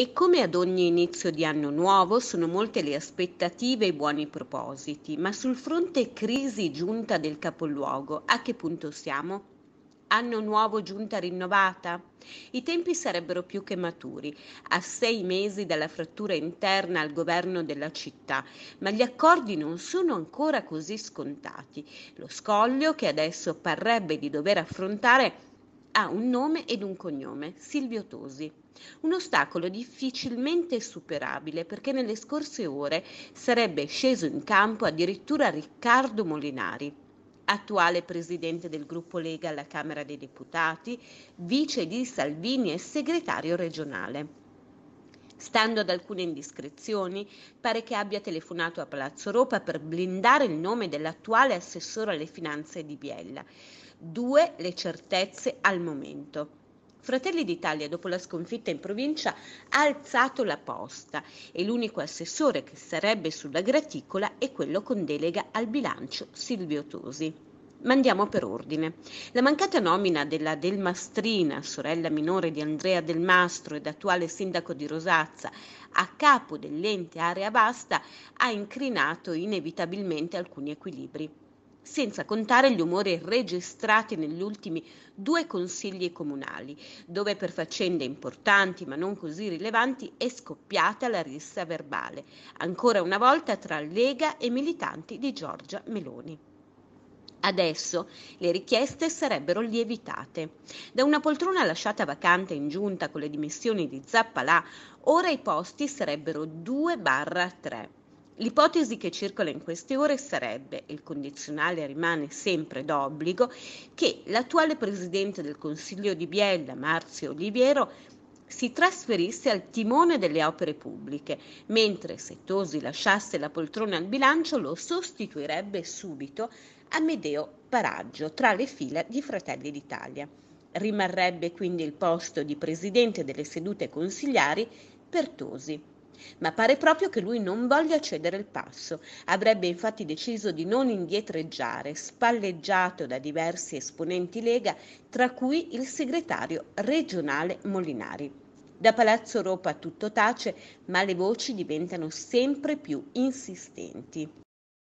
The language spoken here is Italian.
E come ad ogni inizio di anno nuovo sono molte le aspettative e i buoni propositi, ma sul fronte crisi giunta del capoluogo, a che punto siamo? Anno nuovo giunta rinnovata? I tempi sarebbero più che maturi, a sei mesi dalla frattura interna al governo della città, ma gli accordi non sono ancora così scontati. Lo scoglio che adesso parrebbe di dover affrontare ha un nome ed un cognome, Silvio Tosi. Un ostacolo difficilmente superabile perché nelle scorse ore sarebbe sceso in campo addirittura Riccardo Molinari, attuale presidente del gruppo Lega alla Camera dei Deputati, vice di Salvini e segretario regionale. Stando ad alcune indiscrezioni, pare che abbia telefonato a Palazzo Ropa per blindare il nome dell'attuale assessore alle finanze di Biella. Due le certezze al momento. Fratelli d'Italia, dopo la sconfitta in provincia, ha alzato la posta e l'unico assessore che sarebbe sulla graticola è quello con delega al bilancio Silvio Tosi. Ma andiamo per ordine. La mancata nomina della Delmastrina, sorella minore di Andrea Del Mastro ed attuale sindaco di Rosazza, a capo dell'ente Area Basta, ha incrinato inevitabilmente alcuni equilibri. Senza contare gli umori registrati negli ultimi due consigli comunali, dove per faccende importanti ma non così rilevanti è scoppiata la rissa verbale, ancora una volta tra Lega e militanti di Giorgia Meloni. Adesso le richieste sarebbero lievitate. Da una poltrona lasciata vacante in giunta con le dimissioni di Zappalà, ora i posti sarebbero 2-3. L'ipotesi che circola in queste ore sarebbe, e il condizionale rimane sempre d'obbligo, che l'attuale presidente del Consiglio di Biella, Marzio Oliviero, si trasferisse al timone delle opere pubbliche, mentre se Tosi lasciasse la poltrona al bilancio lo sostituirebbe subito Amedeo Paraggio tra le file di Fratelli d'Italia. Rimarrebbe quindi il posto di presidente delle sedute consigliari per Tosi ma pare proprio che lui non voglia cedere il passo. Avrebbe infatti deciso di non indietreggiare, spalleggiato da diversi esponenti Lega, tra cui il segretario regionale Molinari. Da Palazzo Ropa tutto tace, ma le voci diventano sempre più insistenti.